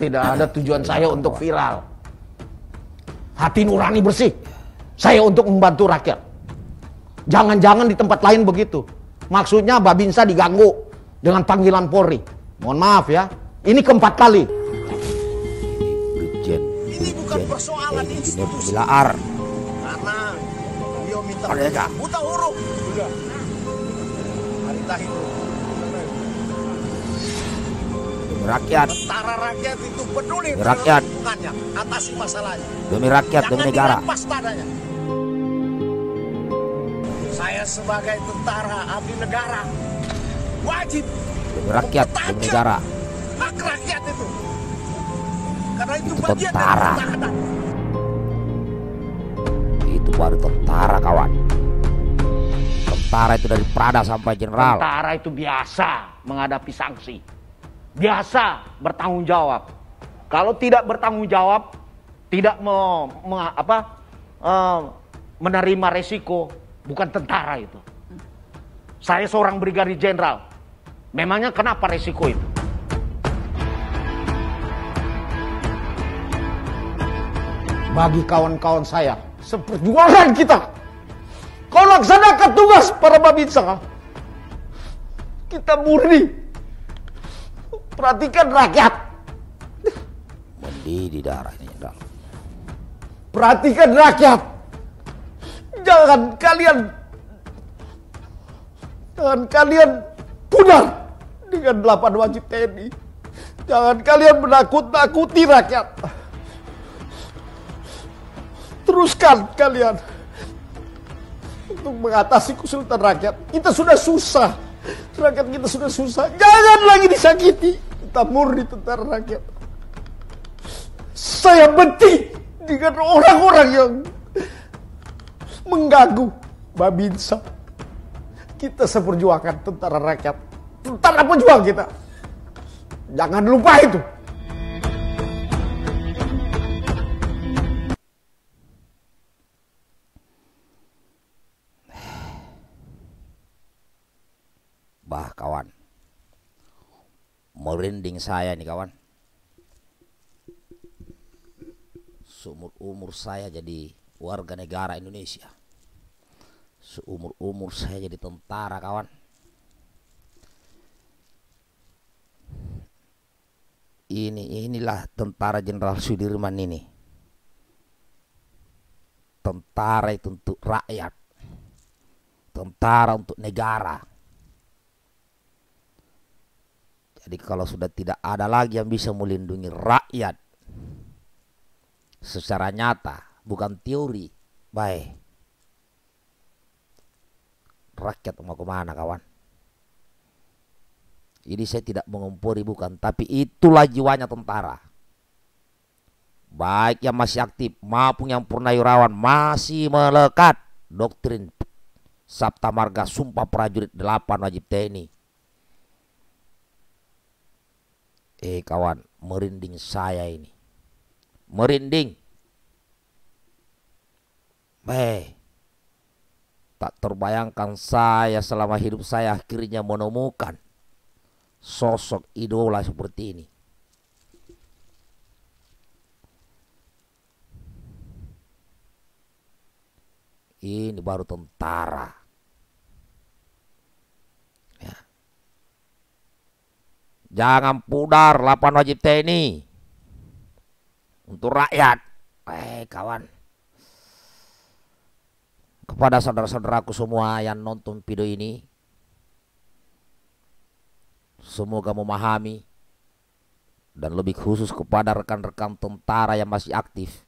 Tidak ada tujuan saya untuk viral. Hati nurani bersih. Saya untuk membantu rakyat. Jangan-jangan di tempat lain begitu. Maksudnya Babinsa diganggu dengan panggilan Polri. Mohon maaf ya. Ini keempat kali. Ini Brigjen, ini bukan persoalan ini institusi. Ar. Karena dia minta buta huruf. Sudah. Harita itu rakyat. Tentara rakyat itu peduli demi rakyat. atasi masalahnya. Demi rakyat, Jangan demi negara. Saya sebagai tentara abdi negara wajib demi rakyat, demi negara. Hak rakyat itu. Karena itu, itu bagian tentara. Itu baru tentara kawan. Tentara itu dari Prada sampai Jenderal. Tentara itu biasa menghadapi sanksi biasa bertanggung jawab. Kalau tidak bertanggung jawab, tidak me, me, apa, e, menerima resiko, bukan tentara itu. Saya seorang brigadir jenderal. Memangnya kenapa resiko itu? Bagi kawan-kawan saya, seperjuangan kita. kalau laksanakan tugas para babinsa. Kita murni Perhatikan rakyat. Mendidih ini. dalam. Perhatikan rakyat. Jangan kalian jangan kalian pudar dengan delapan wajib TNI. Jangan kalian menakut-nakuti rakyat. Teruskan kalian untuk mengatasi kesulitan rakyat. Kita sudah susah. Rakyat kita sudah susah. Jangan lagi disakiti cinta murni tentara rakyat. Saya benci dengan orang-orang yang mengganggu Babinsa. Kita seperjuangkan tentara rakyat, tentara pejuang kita. Jangan lupa itu. Mau merinding saya nih kawan. Seumur umur saya jadi warga negara Indonesia. Seumur umur saya jadi tentara kawan. Ini inilah tentara Jenderal Sudirman ini. Tentara itu untuk rakyat. Tentara untuk negara Jadi kalau sudah tidak ada lagi yang bisa melindungi rakyat secara nyata, bukan teori. Baik. Rakyat mau kemana kawan? Ini saya tidak mengumpuri bukan, tapi itulah jiwanya tentara. Baik yang masih aktif maupun yang purnawirawan masih melekat doktrin Sabta Marga Sumpah Prajurit 8 Wajib TNI eh kawan merinding saya ini merinding eh tak terbayangkan saya selama hidup saya akhirnya menemukan sosok idola seperti ini ini baru tentara Jangan pudar 8 wajib TNI untuk rakyat. Eh kawan, kepada saudara-saudaraku semua yang nonton video ini, semoga memahami dan lebih khusus kepada rekan-rekan tentara yang masih aktif.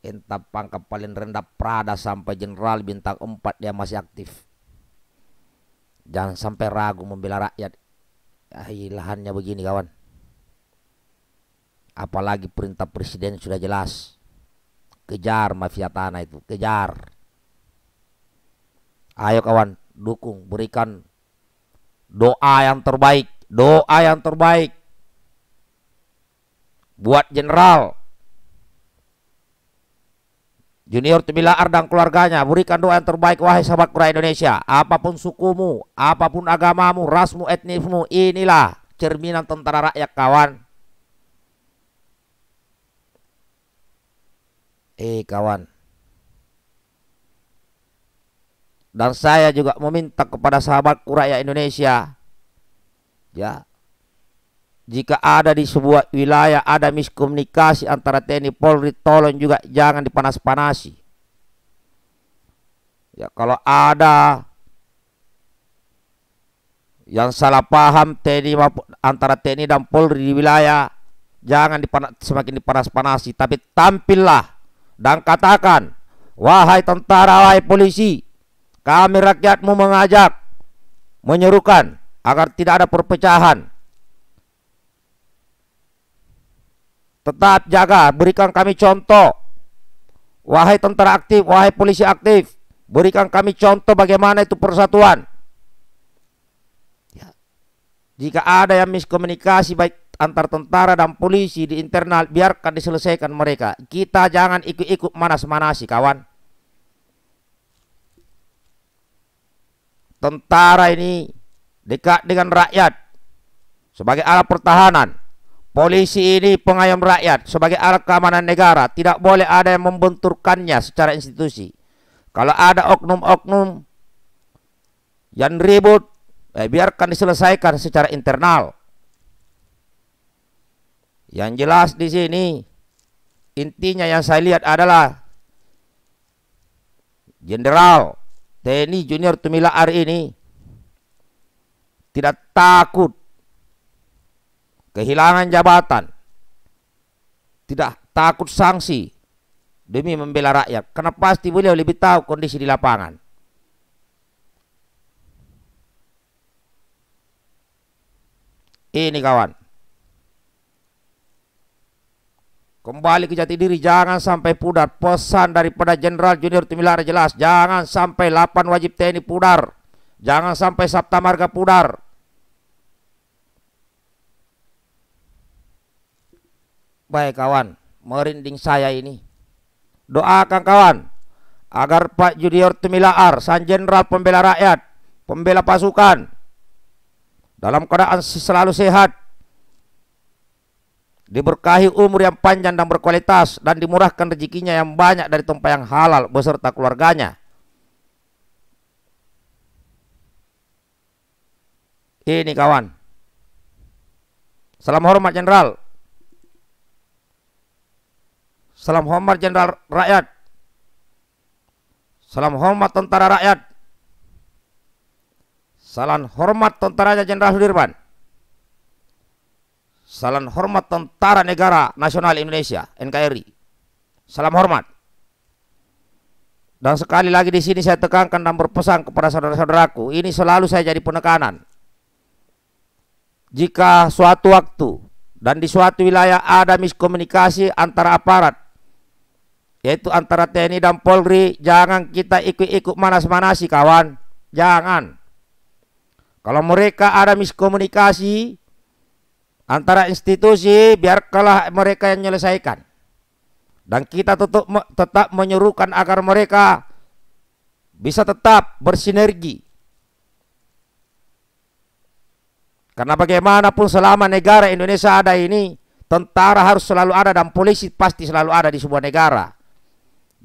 Entah pangkat paling rendah Prada sampai Jenderal bintang 4 yang masih aktif. Jangan sampai ragu membela rakyat ah, lahannya begini kawan apalagi perintah presiden sudah jelas kejar mafia tanah itu kejar ayo kawan dukung berikan doa yang terbaik doa yang terbaik buat jenderal Junior Temila Ardang keluarganya, berikan doa yang terbaik wahai sahabat Kura Indonesia. Apapun sukumu, apapun agamamu, rasmu, etnismu, inilah cerminan tentara rakyat kawan. Eh kawan. Dan saya juga meminta kepada sahabat kura Indonesia. Ya, jika ada di sebuah wilayah ada miskomunikasi antara TNI Polri tolong juga jangan dipanas-panasi ya kalau ada yang salah paham TNI antara TNI dan Polri di wilayah jangan dipanas, semakin dipanas-panasi tapi tampillah dan katakan wahai tentara wahai polisi kami rakyatmu mengajak menyerukan agar tidak ada perpecahan Tetap jaga, berikan kami contoh. Wahai tentara aktif, wahai polisi aktif, berikan kami contoh bagaimana itu persatuan. Ya. Jika ada yang miskomunikasi baik antar tentara dan polisi di internal, biarkan diselesaikan mereka. Kita jangan ikut-ikut manas-manasi, kawan. Tentara ini dekat dengan rakyat sebagai alat pertahanan. Polisi ini pengayom rakyat sebagai alat keamanan negara. Tidak boleh ada yang membenturkannya secara institusi. Kalau ada oknum-oknum yang ribut, eh, biarkan diselesaikan secara internal. Yang jelas di sini intinya yang saya lihat adalah Jenderal TNI Junior Tumila hari ini tidak takut kehilangan jabatan, tidak takut sanksi demi membela rakyat. Karena pasti beliau lebih tahu kondisi di lapangan. Ini kawan. Kembali ke jati diri, jangan sampai pudar. Pesan daripada Jenderal Junior Tumilara jelas, jangan sampai 8 wajib TNI pudar. Jangan sampai Sabta Marga pudar. Baik kawan, merinding saya ini. Doakan kawan agar Pak Junior Tumilaar, San Jenderal Pembela Rakyat, Pembela Pasukan dalam keadaan selalu sehat diberkahi umur yang panjang dan berkualitas dan dimurahkan rezekinya yang banyak dari tempat yang halal beserta keluarganya. Ini kawan. Salam hormat Jenderal. Salam hormat jenderal rakyat. Salam hormat tentara rakyat. Salam hormat tentaranya Jenderal Sudirman. Salam hormat tentara negara nasional Indonesia, NKRI. Salam hormat. Dan sekali lagi di sini saya tekankan dan berpesan kepada saudara-saudaraku, ini selalu saya jadi penekanan. Jika suatu waktu dan di suatu wilayah ada miskomunikasi antara aparat yaitu antara TNI dan Polri jangan kita ikut-ikut manas-manasi kawan jangan kalau mereka ada miskomunikasi antara institusi biarkanlah mereka yang menyelesaikan dan kita tetap tetap menyerukan agar mereka bisa tetap bersinergi karena bagaimanapun selama negara Indonesia ada ini tentara harus selalu ada dan polisi pasti selalu ada di sebuah negara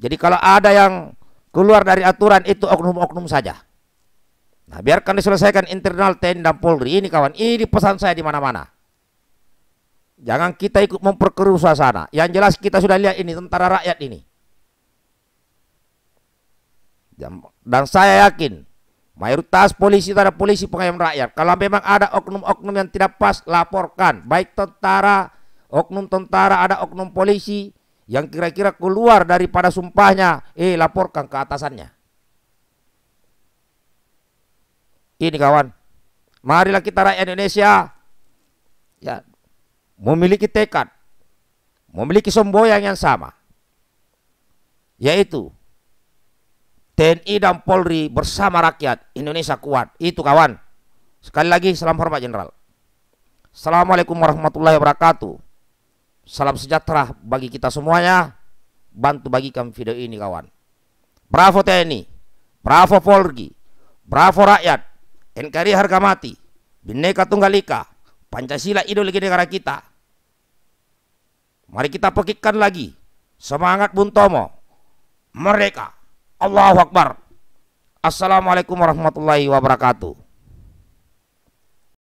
jadi kalau ada yang keluar dari aturan itu oknum-oknum saja. Nah, biarkan diselesaikan internal TNI dan Polri ini kawan. Ini pesan saya di mana-mana. Jangan kita ikut memperkeruh suasana. Yang jelas kita sudah lihat ini tentara rakyat ini. Dan saya yakin mayoritas polisi itu ada polisi pengayom rakyat. Kalau memang ada oknum-oknum yang tidak pas, laporkan. Baik tentara, oknum tentara, ada oknum polisi, yang kira-kira keluar daripada sumpahnya, eh laporkan ke atasannya. Ini kawan, marilah kita rakyat Indonesia ya memiliki tekad, memiliki semboyan yang sama, yaitu TNI dan Polri bersama rakyat Indonesia kuat. Itu kawan. Sekali lagi salam hormat jenderal. Assalamualaikum warahmatullahi wabarakatuh. Salam sejahtera bagi kita semuanya. Bantu bagikan video ini kawan. Bravo TNI, Bravo Polri, Bravo rakyat, NKRI harga mati, Bhinneka Tunggal Ika, Pancasila ideologi negara kita. Mari kita pekikkan lagi semangat Bung Tomo. Mereka. Allahu Akbar. Assalamualaikum warahmatullahi wabarakatuh.